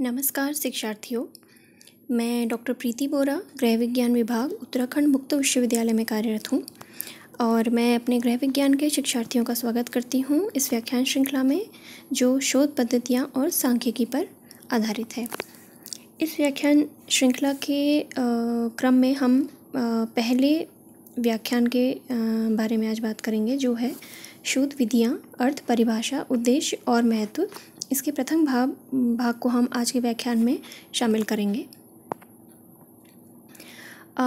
नमस्कार शिक्षार्थियों मैं डॉक्टर प्रीति बोरा गृह विज्ञान विभाग उत्तराखंड मुक्त विश्वविद्यालय में कार्यरत हूँ और मैं अपने गृह विज्ञान के शिक्षार्थियों का स्वागत करती हूँ इस व्याख्यान श्रृंखला में जो शोध पद्धतियाँ और सांख्यिकी पर आधारित है इस व्याख्यान श्रृंखला के क्रम में हम पहले व्याख्यान के बारे में आज बात करेंगे जो है शोध विधियाँ अर्थ परिभाषा उद्देश्य और महत्व इसके प्रथम भाग भाग को हम आज के व्याख्यान में शामिल करेंगे आ,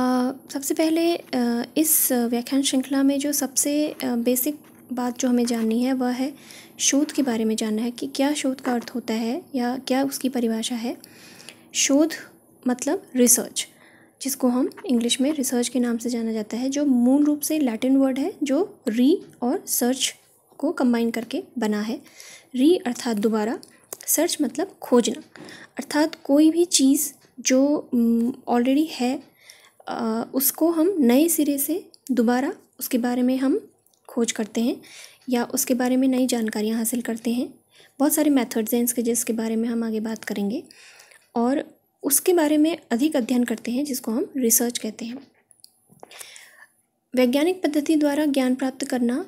सबसे पहले आ, इस व्याख्यान श्रृंखला में जो सबसे आ, बेसिक बात जो हमें जाननी है वह है शोध के बारे में जानना है कि क्या शोध का अर्थ होता है या क्या उसकी परिभाषा है शोध मतलब रिसर्च जिसको हम इंग्लिश में रिसर्च के नाम से जाना जाता है जो मूल रूप से लैटिन वर्ड है जो री और सर्च को कंबाइन करके बना है री अर्थात दोबारा सर्च मतलब खोजना अर्थात कोई भी चीज़ जो ऑलरेडी है आ, उसको हम नए सिरे से दोबारा उसके बारे में हम खोज करते हैं या उसके बारे में नई जानकारियाँ हासिल करते हैं बहुत सारे मेथड्स हैं इसके जिसके बारे में हम आगे बात करेंगे और उसके बारे में अधिक अध्ययन करते हैं जिसको हम रिसर्च कहते हैं वैज्ञानिक पद्धति द्वारा ज्ञान प्राप्त करना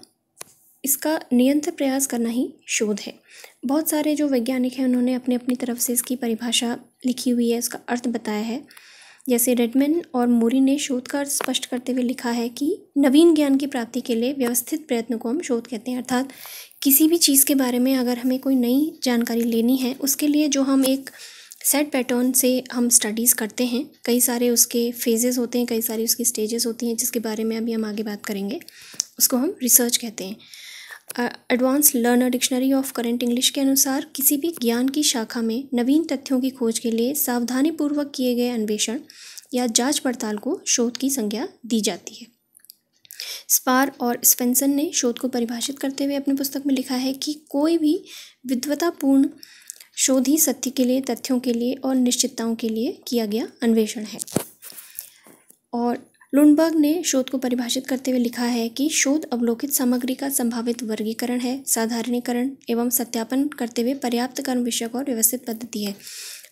इसका नियंत्रण प्रयास करना ही शोध है बहुत सारे जो वैज्ञानिक हैं उन्होंने अपने अपनी तरफ से इसकी परिभाषा लिखी हुई है इसका अर्थ बताया है जैसे रेडमैन और मोरी ने शोध का अर्थ स्पष्ट करते हुए लिखा है कि नवीन ज्ञान की प्राप्ति के लिए व्यवस्थित प्रयत्न को हम शोध कहते हैं अर्थात किसी भी चीज़ के बारे में अगर हमें कोई नई जानकारी लेनी है उसके लिए जो हम एक सेट पैटर्न से हम स्टडीज़ करते हैं कई सारे उसके फेजेस होते हैं कई सारी उसकी स्टेजेस होती हैं जिसके बारे में अभी हम आगे बात करेंगे उसको हम रिसर्च कहते हैं advance learner dictionary of current English के अनुसार किसी भी ज्ञान की शाखा में नवीन तथ्यों की खोज के लिए सावधानीपूर्वक किए गए अन्वेषण या जांच पड़ताल को शोध की संज्ञा दी जाती है स्पार और स्पेंसन ने शोध को परिभाषित करते हुए अपनी पुस्तक में लिखा है कि कोई भी विद्वतापूर्ण शोध ही सत्य के लिए तथ्यों के लिए और निश्चितताओं के लिए किया गया अन्वेषण है और लुंडबर्ग ने शोध को परिभाषित करते हुए लिखा है कि शोध अवलोकित सामग्री का संभावित वर्गीकरण है साधारणीकरण एवं सत्यापन करते हुए पर्याप्त कर्म विषयक और व्यवस्थित पद्धति है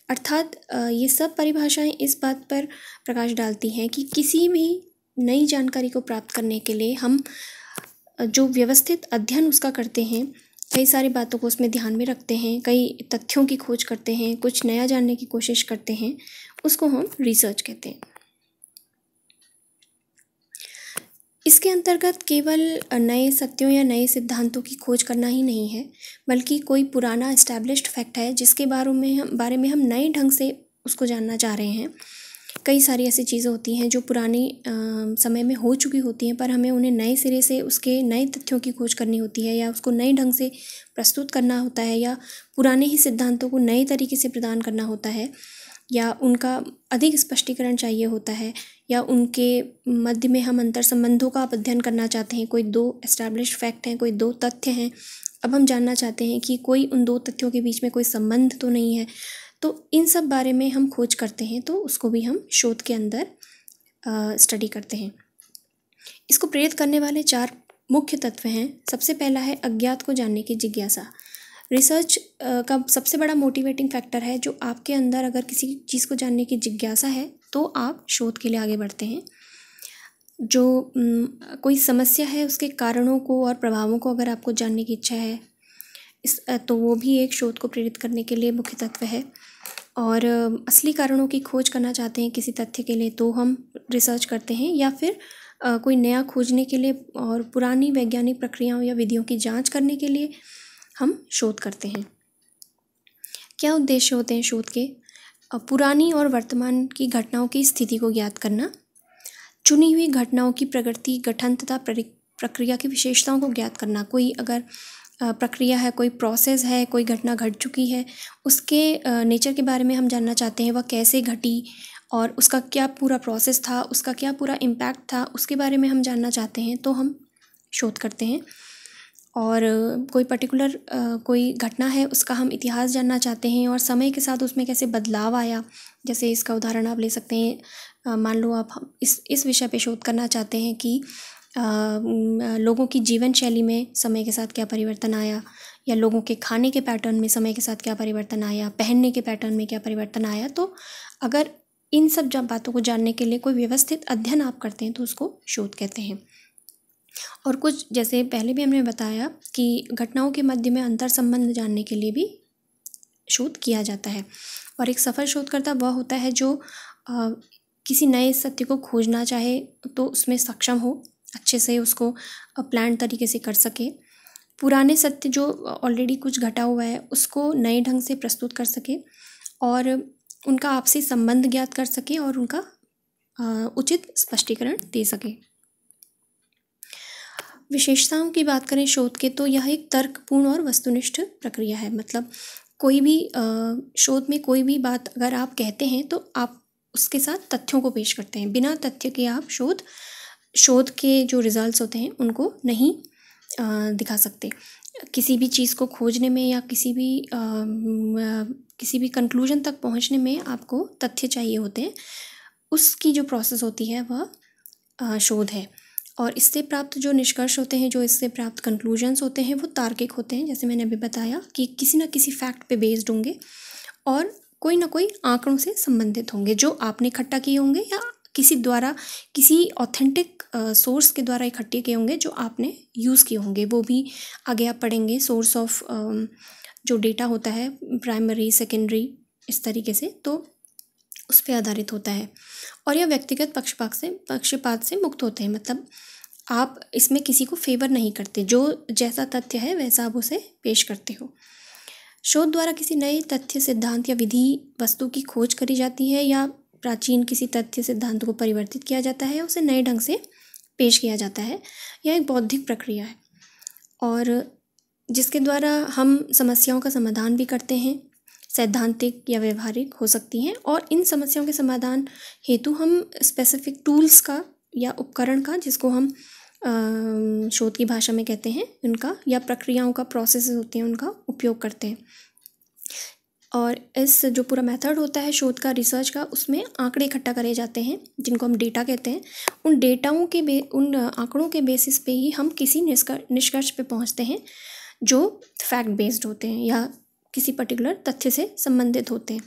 अर्थात ये सब परिभाषाएं इस बात पर प्रकाश डालती हैं कि किसी भी नई जानकारी को प्राप्त करने के लिए हम जो व्यवस्थित अध्ययन उसका करते हैं कई सारी बातों को उसमें ध्यान में रखते हैं कई तथ्यों की खोज करते हैं कुछ नया जानने की कोशिश करते हैं उसको हम रिसर्च कहते हैं इसके अंतर्गत केवल नए सत्यों या नए सिद्धांतों की खोज करना ही नहीं है बल्कि कोई पुराना इस्टेब्लिश्ड फैक्ट है जिसके बारे में हम बारे में हम नए ढंग से उसको जानना चाह रहे हैं कई सारी ऐसी चीज़ें होती हैं जो पुरानी समय में हो चुकी होती हैं पर हमें उन्हें नए सिरे से उसके नए तथ्यों की खोज करनी होती है या उसको नए ढंग से प्रस्तुत करना होता है या पुराने ही सिद्धांतों को नए तरीके से प्रदान करना होता है या उनका अधिक स्पष्टीकरण चाहिए होता है या उनके मध्य में हम अंतर संबंधों का अध्ययन करना चाहते हैं कोई दो एस्टैब्लिश फैक्ट हैं कोई दो तथ्य हैं अब हम जानना चाहते हैं कि कोई उन दो तथ्यों के बीच में कोई संबंध तो नहीं है तो इन सब बारे में हम खोज करते हैं तो उसको भी हम शोध के अंदर स्टडी करते हैं इसको प्रेरित करने वाले चार मुख्य तत्व हैं सबसे पहला है अज्ञात को जानने की जिज्ञासा रिसर्च का सबसे बड़ा मोटिवेटिंग फैक्टर है जो आपके अंदर अगर किसी चीज़ को जानने की जिज्ञासा है तो आप शोध के लिए आगे बढ़ते हैं जो कोई समस्या है उसके कारणों को और प्रभावों को अगर आपको जानने की इच्छा है इस तो वो भी एक शोध को प्रेरित करने के लिए मुख्य तत्व है और असली कारणों की खोज करना चाहते हैं किसी तथ्य के लिए तो हम रिसर्च करते हैं या फिर कोई नया खोजने के लिए और पुरानी वैज्ञानिक प्रक्रियाओं या विधियों की जांच करने के लिए हम शोध करते हैं क्या उद्देश्य होते हैं शोध के पुरानी और वर्तमान की घटनाओं की स्थिति को ज्ञात करना चुनी हुई घटनाओं की प्रगति गठन तथा प्रक्रिया की विशेषताओं को ज्ञात करना कोई अगर प्रक्रिया है कोई प्रोसेस है कोई घटना घट चुकी है उसके नेचर के बारे में हम जानना चाहते हैं वह कैसे घटी और उसका क्या पूरा प्रोसेस था उसका क्या पूरा इम्पैक्ट था उसके बारे में हम जानना चाहते हैं तो हम शोध करते हैं और कोई पर्टिकुलर कोई घटना है उसका हम इतिहास जानना चाहते हैं और समय के साथ उसमें कैसे बदलाव आया जैसे इसका उदाहरण आप ले सकते हैं मान लो आप इस इस विषय पे शोध करना चाहते हैं कि आ, लोगों की जीवन शैली में समय के साथ क्या परिवर्तन आया या लोगों के खाने के पैटर्न में समय के साथ क्या परिवर्तन आया पहनने के पैटर्न में क्या परिवर्तन आया तो अगर इन सब जब बातों को जानने के लिए कोई व्यवस्थित अध्ययन आप करते हैं तो उसको शोध कहते हैं और कुछ जैसे पहले भी हमने बताया कि घटनाओं के मध्य में अंतर संबंध जानने के लिए भी शोध किया जाता है और एक सफल शोधकर्ता वह होता है जो आ, किसी नए सत्य को खोजना चाहे तो उसमें सक्षम हो अच्छे से उसको प्लान तरीके से कर सके पुराने सत्य जो ऑलरेडी कुछ घटा हुआ है उसको नए ढंग से प्रस्तुत कर सके और उनका आपसी संबंध ज्ञात कर सके और उनका उचित स्पष्टीकरण दे सके विशेषताओं की बात करें शोध के तो यह एक तर्कपूर्ण और वस्तुनिष्ठ प्रक्रिया है मतलब कोई भी शोध में कोई भी बात अगर आप कहते हैं तो आप उसके साथ तथ्यों को पेश करते हैं बिना तथ्य के आप शोध शोध के जो रिज़ल्ट होते हैं उनको नहीं दिखा सकते किसी भी चीज़ को खोजने में या किसी भी आ, किसी भी कंक्लूजन तक पहुंचने में आपको तथ्य चाहिए होते हैं उसकी जो प्रोसेस होती है वह शोध है और इससे प्राप्त जो निष्कर्ष होते हैं जो इससे प्राप्त कंक्लूजन्स होते हैं वो तार्किक होते हैं जैसे मैंने अभी बताया कि किसी ना किसी फैक्ट पे बेस्ड होंगे और कोई ना कोई आंकड़ों से संबंधित होंगे जो आपने इकट्ठा किए होंगे या किसी द्वारा किसी ऑथेंटिक सोर्स के द्वारा इकट्ठे किए होंगे जो आपने यूज़ किए होंगे वो भी आगे आप पढ़ेंगे सोर्स ऑफ जो डेटा होता है प्राइमरी सेकेंडरी इस तरीके से तो उस पर आधारित होता है और यह व्यक्तिगत पक्षपात से पक्षपात से मुक्त होते हैं मतलब आप इसमें किसी को फेवर नहीं करते जो जैसा तथ्य है वैसा आप उसे पेश करते हो शोध द्वारा किसी नए तथ्य सिद्धांत या विधि वस्तु की खोज करी जाती है या प्राचीन किसी तथ्य सिद्धांत को परिवर्तित किया जाता है उसे नए ढंग से पेश किया जाता है यह एक बौद्धिक प्रक्रिया है और जिसके द्वारा हम समस्याओं का समाधान भी करते हैं सैद्धांतिक या व्यवहारिक हो सकती हैं और इन समस्याओं के समाधान हेतु हम स्पेसिफिक टूल्स का या उपकरण का जिसको हम शोध की भाषा में कहते हैं उनका या प्रक्रियाओं का प्रोसेस होते हैं उनका उपयोग करते हैं और इस जो पूरा मेथड होता है शोध का रिसर्च का उसमें आंकड़े इकट्ठा करे जाते हैं जिनको हम डेटा कहते हैं उन डेटाओं के बे उन आंकड़ों के बेसिस पे ही हम किसी निष्कर्ष पे पहुंचते हैं जो फैक्ट बेस्ड होते हैं या किसी पर्टिकुलर तथ्य से संबंधित होते हैं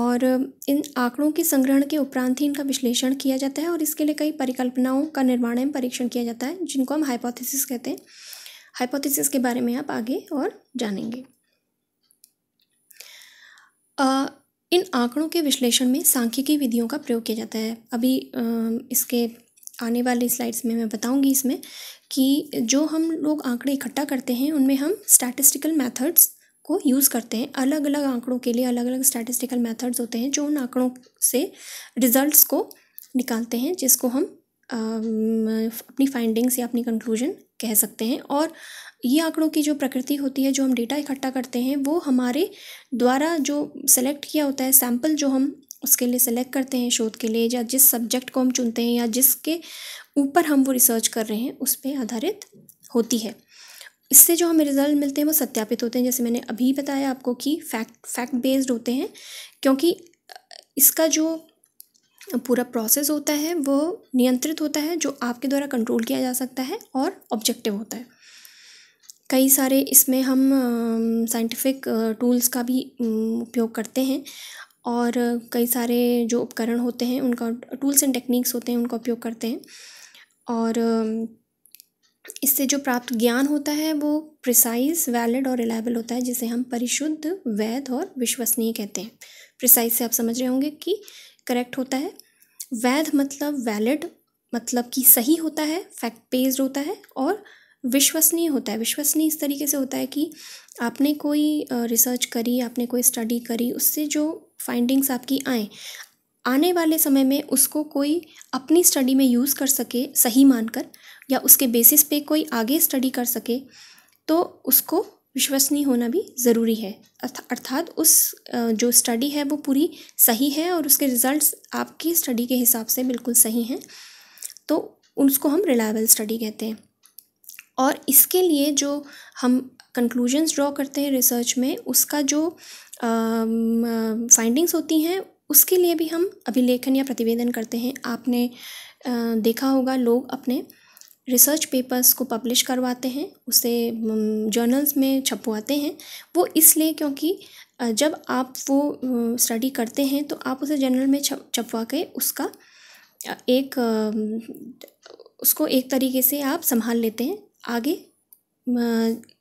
और इन आंकड़ों के संग्रहण के उपरांत ही इनका विश्लेषण किया जाता है और इसके लिए कई परिकल्पनाओं का निर्माण एवं परीक्षण किया जाता है जिनको हम हाइपोथेसिस कहते हैं हाइपोथेसिस के बारे में आप आगे और जानेंगे आ, इन आंकड़ों के विश्लेषण में सांख्यिकी विधियों का प्रयोग किया जाता है अभी आ, इसके आने वाली स्लाइड्स में मैं बताऊंगी इसमें कि जो हम लोग आंकड़े इकट्ठा करते हैं उनमें हम स्टैटिस्टिकल मेथड्स को यूज़ करते हैं अलग अलग आंकड़ों के लिए अलग अलग स्टैटिस्टिकल मेथड्स होते हैं जो उन आंकड़ों से रिजल्ट्स को निकालते हैं जिसको हम अपनी फाइंडिंग्स या अपनी कंक्लूजन कह सकते हैं और ये आंकड़ों की जो प्रकृति होती है जो हम डेटा इकट्ठा करते हैं वो हमारे द्वारा जो सेलेक्ट किया होता है सैम्पल जो हम उसके लिए सेलेक्ट करते हैं शोध के लिए या जिस सब्जेक्ट को हम चुनते हैं या जिसके ऊपर हम वो रिसर्च कर रहे हैं उस पर आधारित होती है इससे जो हमें रिज़ल्ट मिलते हैं वो सत्यापित होते हैं जैसे मैंने अभी बताया आपको कि फैक्ट फैक्ट बेस्ड होते हैं क्योंकि इसका जो पूरा प्रोसेस होता है वो नियंत्रित होता है जो आपके द्वारा कंट्रोल किया जा सकता है और ऑब्जेक्टिव होता है कई सारे इसमें हम साइंटिफिक टूल्स का भी उपयोग करते हैं और कई सारे जो उपकरण होते हैं उनका टूल्स एंड टेक्निक्स होते हैं उनका उपयोग करते हैं और इससे जो प्राप्त ज्ञान होता है वो प्रिसाइज वैलिड और रिलायबल होता है जिसे हम परिशुद्ध वैध और विश्वसनीय कहते हैं प्रिसाइज से आप समझ रहे होंगे कि करेक्ट होता है वैध मतलब वैलिड मतलब कि सही होता है फैक्ट बेस्ड होता है और विश्वसनीय होता है विश्वसनीय इस तरीके से होता है कि आपने कोई रिसर्च करी आपने कोई स्टडी करी उससे जो फाइंडिंग्स आपकी आए आने वाले समय में उसको कोई अपनी स्टडी में यूज़ कर सके सही मानकर या उसके बेसिस पे कोई आगे स्टडी कर सके तो उसको विश्वसनीय होना भी ज़रूरी है अर्थात उस जो स्टडी है वो पूरी सही है और उसके रिज़ल्ट्स आपकी स्टडी के हिसाब से बिल्कुल सही हैं तो उसको हम रिलायबल स्टडी कहते हैं और इसके लिए जो हम कंक्लूजन्स ड्रॉ करते हैं रिसर्च में उसका जो फाइंडिंग्स होती हैं उसके लिए भी हम अभिलेखन या प्रतिवेदन करते हैं आपने आ, देखा होगा लोग अपने रिसर्च पेपर्स को पब्लिश करवाते हैं उसे जर्नल्स में छपवाते हैं वो इसलिए क्योंकि जब आप वो स्टडी करते हैं तो आप उसे जर्नल में छप छपवा के उसका एक उसको एक तरीके से आप संभाल लेते हैं आगे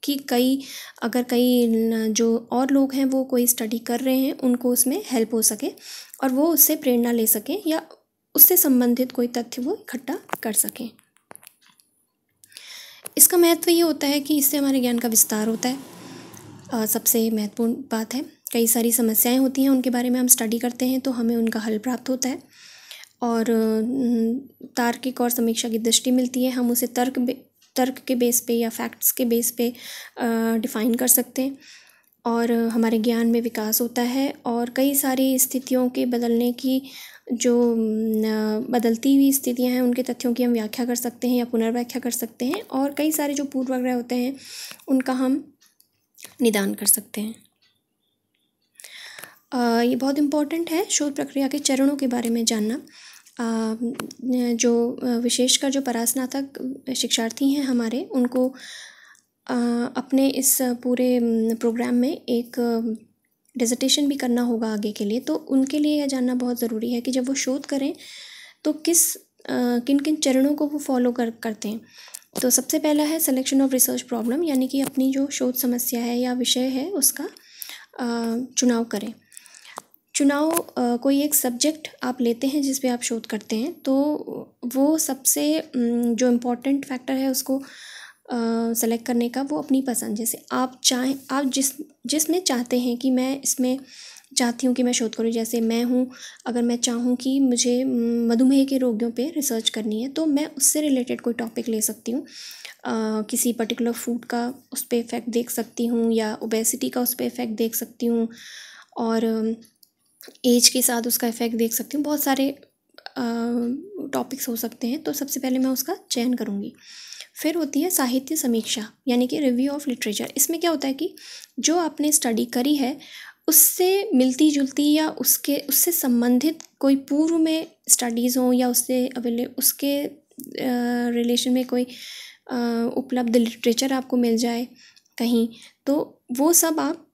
कि कई अगर कई जो और लोग हैं वो कोई स्टडी कर रहे हैं उनको उसमें हेल्प हो सके और वो उससे प्रेरणा ले सकें या उससे संबंधित कोई तथ्य वो इकट्ठा कर सकें इसका महत्व ये होता है कि इससे हमारे ज्ञान का विस्तार होता है आ, सबसे महत्वपूर्ण बात है कई सारी समस्याएं होती हैं उनके बारे में हम स्टडी करते हैं तो हमें उनका हल प्राप्त होता है और तार्किक और समीक्षा की दृष्टि मिलती है हम उसे तर्क तर्क के बेस पे या फैक्ट्स के बेस पे डिफ़ाइन कर सकते हैं और हमारे ज्ञान में विकास होता है और कई सारी स्थितियों के बदलने की जो बदलती हुई स्थितियाँ हैं उनके तथ्यों की हम व्याख्या कर सकते हैं या पुनर्व्याख्या कर सकते हैं और कई सारे जो पूर्वाग्रह होते हैं उनका हम निदान कर सकते हैं आ, ये बहुत इम्पॉर्टेंट है शोध प्रक्रिया के चरणों के बारे में जानना आ, जो विशेषकर जो परास्नातक शिक्षार्थी हैं हमारे उनको आ, अपने इस पूरे प्रोग्राम में एक डिजिटेशन भी करना होगा आगे के लिए तो उनके लिए यह जानना बहुत ज़रूरी है कि जब वो शोध करें तो किस किन किन चरणों को वो फॉलो कर करते हैं तो सबसे पहला है सिलेक्शन ऑफ रिसर्च प्रॉब्लम यानी कि अपनी जो शोध समस्या है या विषय है उसका चुनाव करें चुनाव कोई एक सब्जेक्ट आप लेते हैं जिस पे आप शोध करते हैं तो वो सबसे जो इम्पोर्टेंट फैक्टर है उसको सेलेक्ट करने का वो अपनी पसंद जैसे आप चाहें आप जिस जिसमें चाहते हैं कि मैं इसमें चाहती हूँ कि मैं शोध करूँ जैसे मैं हूँ अगर मैं चाहूँ कि मुझे मधुमेह के रोगियों पे रिसर्च करनी है तो मैं उससे रिलेटेड कोई टॉपिक ले सकती हूँ किसी पर्टिकुलर फूड का उस पर इफ़ेक्ट देख सकती हूँ या ओबेसिटी का उस पर इफ़ेक्ट देख सकती हूँ और एज के साथ उसका इफ़ेक्ट देख सकती हूँ बहुत सारे टॉपिक्स हो सकते हैं तो सबसे पहले मैं उसका चयन करूँगी फिर होती है साहित्य समीक्षा यानी कि रिव्यू ऑफ लिटरेचर इसमें क्या होता है कि जो आपने स्टडी करी है उससे मिलती जुलती या उसके उससे संबंधित कोई पूर्व में स्टडीज़ हों या उससे अवेले उसके रिलेशन में कोई उपलब्ध लिटरेचर आपको मिल जाए कहीं तो वो सब आप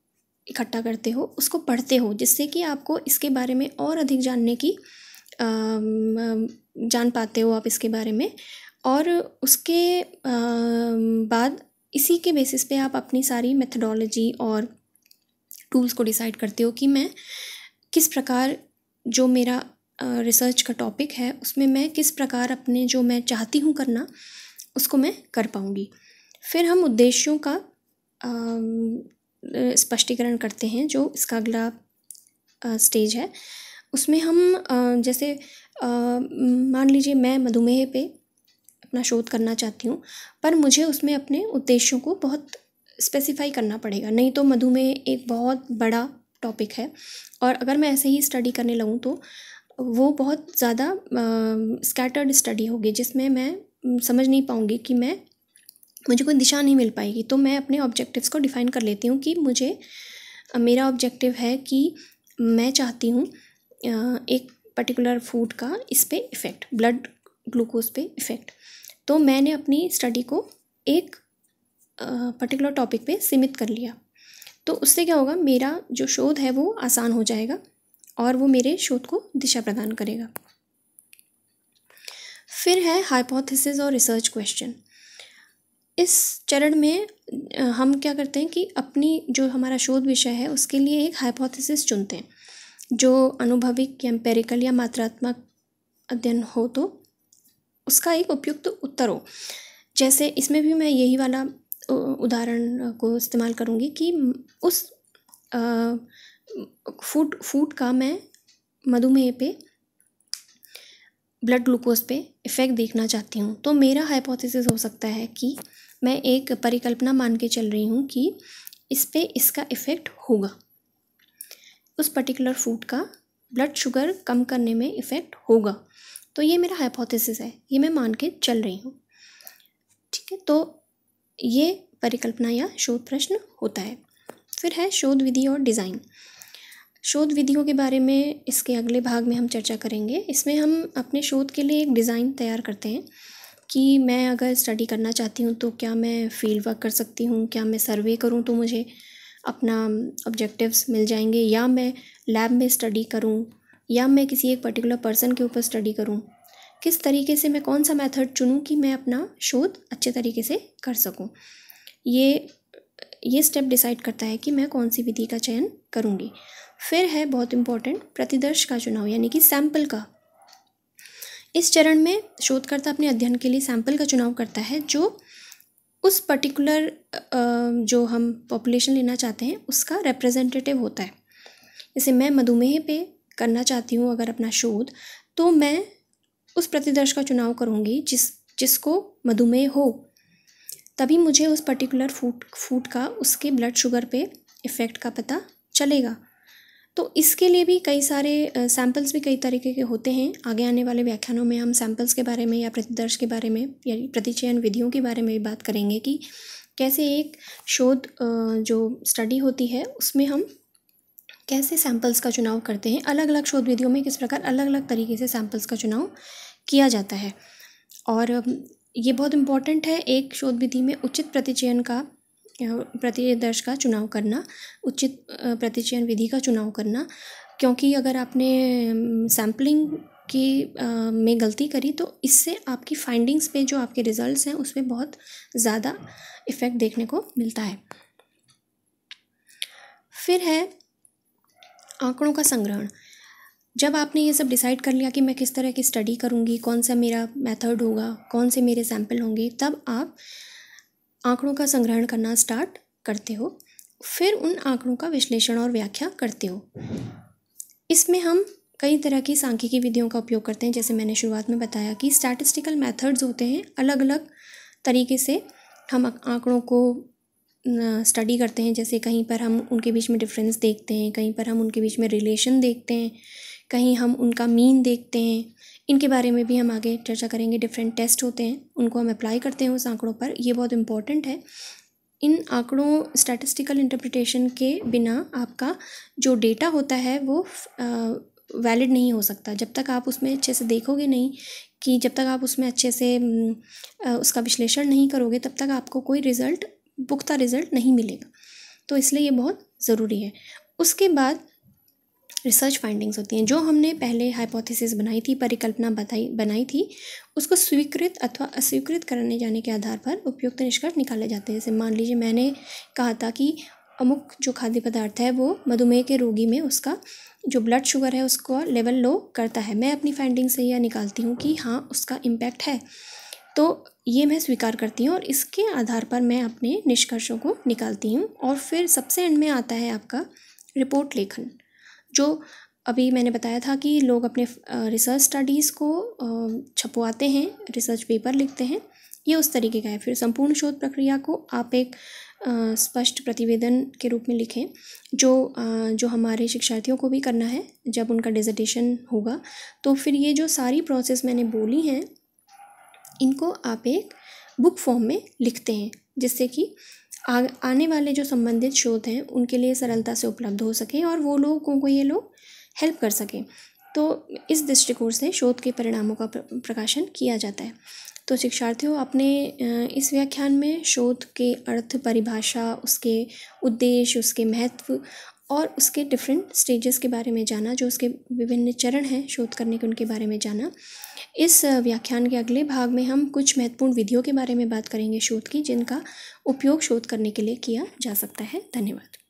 इकट्ठा करते हो उसको पढ़ते हो जिससे कि आपको इसके बारे में और अधिक जानने की जान पाते हो आप इसके बारे में और उसके बाद इसी के बेसिस पे आप अपनी सारी मेथडोलॉजी और टूल्स को डिसाइड करते हो कि मैं किस प्रकार जो मेरा रिसर्च का टॉपिक है उसमें मैं किस प्रकार अपने जो मैं चाहती हूँ करना उसको मैं कर पाऊँगी फिर हम उद्देश्यों का स्पष्टीकरण करते हैं जो इसका अगला स्टेज है उसमें हम जैसे मान लीजिए मैं मधुमेह पे अपना शोध करना चाहती हूँ पर मुझे उसमें अपने उद्देश्यों को बहुत स्पेसिफाई करना पड़ेगा नहीं तो मधुमेह एक बहुत बड़ा टॉपिक है और अगर मैं ऐसे ही स्टडी करने लगूँ तो वो बहुत ज़्यादा स्कैटर्ड स्टडी होगी जिसमें मैं समझ नहीं पाऊँगी कि मैं मुझे कोई दिशा नहीं मिल पाएगी तो मैं अपने ऑब्जेक्टिव्स को डिफ़ाइन कर लेती हूँ कि मुझे मेरा ऑब्जेक्टिव है कि मैं चाहती हूँ एक पर्टिकुलर फूड का इस पर इफ़ेक्ट ब्लड ग्लूकोज पे इफ़ेक्ट तो मैंने अपनी स्टडी को एक पर्टिकुलर टॉपिक पे सीमित कर लिया तो उससे क्या होगा मेरा जो शोध है वो आसान हो जाएगा और वो मेरे शोध को दिशा प्रदान करेगा फिर है हाइपोथेसिस और रिसर्च क्वेश्चन इस चरण में हम क्या करते हैं कि अपनी जो हमारा शोध विषय है उसके लिए एक हाइपोथेसिस चुनते हैं जो अनुभविक एम्पेरिकल या मात्रात्मक अध्ययन हो तो उसका एक उपयुक्त उत्तर हो जैसे इसमें भी मैं यही वाला उदाहरण को इस्तेमाल करूँगी कि उस फूड फूड का मैं मधुमेह पे ब्लड ग्लूकोज पे इफ़ेक्ट देखना चाहती हूँ तो मेरा हाइपोथेसिस हो सकता है कि मैं एक परिकल्पना मान के चल रही हूँ कि इस पर इसका इफ़ेक्ट होगा उस पर्टिकुलर फूड का ब्लड शुगर कम करने में इफ़ेक्ट होगा तो ये मेरा हाइपोथेसिस है ये मैं मान के चल रही हूँ ठीक है तो ये परिकल्पना या शोध प्रश्न होता है फिर है शोध विधि और डिज़ाइन शोध विधियों के बारे में इसके अगले भाग में हम चर्चा करेंगे इसमें हम अपने शोध के लिए एक डिज़ाइन तैयार करते हैं कि मैं अगर स्टडी करना चाहती हूँ तो क्या मैं फील्ड वर्क कर सकती हूँ क्या मैं सर्वे करूँ तो मुझे अपना ऑब्जेक्टिव्स मिल जाएंगे या मैं लैब में स्टडी करूँ या मैं किसी एक पर्टिकुलर पर्सन के ऊपर स्टडी करूँ किस तरीके से मैं कौन सा मेथड चुनूँ कि मैं अपना शोध अच्छे तरीके से कर सकूँ ये ये स्टेप डिसाइड करता है कि मैं कौन सी विधि का चयन करूँगी फिर है बहुत इम्पॉर्टेंट प्रतिदर्श का चुनाव यानी कि सैम्पल का इस चरण में शोधकर्ता अपने अध्ययन के लिए सैम्पल का चुनाव करता है जो उस पर्टिकुलर जो हम पॉपुलेशन लेना चाहते हैं उसका रिप्रेजेंटेटिव होता है जैसे मैं मधुमेह पे करना चाहती हूँ अगर अपना शोध तो मैं उस प्रतिदर्श का चुनाव करूँगी जिस जिसको मधुमेह हो तभी मुझे उस पर्टिकुलर फूड फूड का उसके ब्लड शुगर पे इफ़ेक्ट का पता चलेगा तो इसके लिए भी कई सारे सैम्पल्स भी कई तरीके के होते हैं आगे आने वाले व्याख्यानों में हम सैम्पल्स के बारे में या प्रतिदर्श के बारे में या प्रतिचयन विधियों के बारे में भी बात करेंगे कि कैसे एक शोध जो स्टडी होती है उसमें हम कैसे सैंपल्स का चुनाव करते हैं अलग अलग शोध विधियों में किस प्रकार अलग अलग तरीके से सैम्पल्स का चुनाव किया जाता है और ये बहुत इम्पॉर्टेंट है एक शोध विधि में उचित प्रतिचयन का प्रतिदर्श का चुनाव करना उचित प्रतिचयन विधि का चुनाव करना क्योंकि अगर आपने सैम्पलिंग की आ, में गलती करी तो इससे आपकी फाइंडिंग्स पे जो आपके रिजल्ट्स हैं उस पर बहुत ज़्यादा इफ़ेक्ट देखने को मिलता है फिर है आंकड़ों का संग्रहण जब आपने ये सब डिसाइड कर लिया कि मैं किस तरह की स्टडी करूँगी कौन सा मेरा मेथड होगा कौन से मेरे सैंपल होंगे तब आप आंकड़ों का संग्रहण करना स्टार्ट करते हो फिर उन आंकड़ों का विश्लेषण और व्याख्या करते हो इसमें हम कई तरह की सांख्यिकी विधियों का उपयोग करते हैं जैसे मैंने शुरुआत में बताया कि स्टैटिस्टिकल मेथड्स होते हैं अलग अलग तरीके से हम आंकड़ों को स्टडी करते हैं जैसे कहीं पर हम उनके बीच में डिफ़्रेंस देखते हैं कहीं पर हम उनके बीच में रिलेशन देखते हैं कहीं हम उनका मीन देखते हैं इनके बारे में भी हम आगे चर्चा करेंगे डिफरेंट टेस्ट होते हैं उनको हम अप्लाई करते हैं उस आंकड़ों पर ये बहुत इम्पॉर्टेंट है इन आंकड़ों स्टैटिस्टिकल इंटरप्रिटेशन के बिना आपका जो डेटा होता है वो वैलिड नहीं हो सकता जब तक आप उसमें अच्छे से देखोगे नहीं कि जब तक आप उसमें अच्छे से उसका विश्लेषण नहीं करोगे तब तक आपको कोई रिज़ल्ट पुख्ता रिज़ल्ट नहीं मिलेगा तो इसलिए ये बहुत ज़रूरी है उसके बाद रिसर्च फाइंडिंग्स होती हैं जो हमने पहले हाइपोथेसिस बनाई थी परिकल्पना बताई बनाई थी उसको स्वीकृत अथवा अस्वीकृत करने जाने के आधार पर उपयुक्त निष्कर्ष निकाले जाते हैं जैसे मान लीजिए मैंने कहा था कि अमुक जो खाद्य पदार्थ है वो मधुमेह के रोगी में उसका जो ब्लड शुगर है उसको लेवल लो करता है मैं अपनी फाइंडिंग से यह निकालती हूँ कि हाँ उसका इम्पैक्ट है तो ये मैं स्वीकार करती हूँ और इसके आधार पर मैं अपने निष्कर्षों को निकालती हूँ और फिर सबसे एंड में आता है आपका रिपोर्ट लेखन जो अभी मैंने बताया था कि लोग अपने रिसर्च स्टडीज़ को छपवाते हैं रिसर्च पेपर लिखते हैं ये उस तरीके का है फिर संपूर्ण शोध प्रक्रिया को आप एक स्पष्ट प्रतिवेदन के रूप में लिखें जो जो हमारे शिक्षार्थियों को भी करना है जब उनका डिजर्टेशन होगा तो फिर ये जो सारी प्रोसेस मैंने बोली हैं इनको आप एक बुक फॉर्म में लिखते हैं जिससे कि आ, आने वाले जो संबंधित शोध हैं उनके लिए सरलता से उपलब्ध हो सके और वो लोगों को ये लोग हेल्प कर सकें तो इस दृष्टिकोण से शोध के परिणामों का प्रकाशन किया जाता है तो शिक्षार्थियों अपने इस व्याख्यान में शोध के अर्थ परिभाषा उसके उद्देश्य उसके महत्व और उसके डिफरेंट स्टेजेस के बारे में जाना जो उसके विभिन्न चरण हैं शोध करने के उनके बारे में जाना इस व्याख्यान के अगले भाग में हम कुछ महत्वपूर्ण विधियों के बारे में बात करेंगे शोध की जिनका उपयोग शोध करने के लिए किया जा सकता है धन्यवाद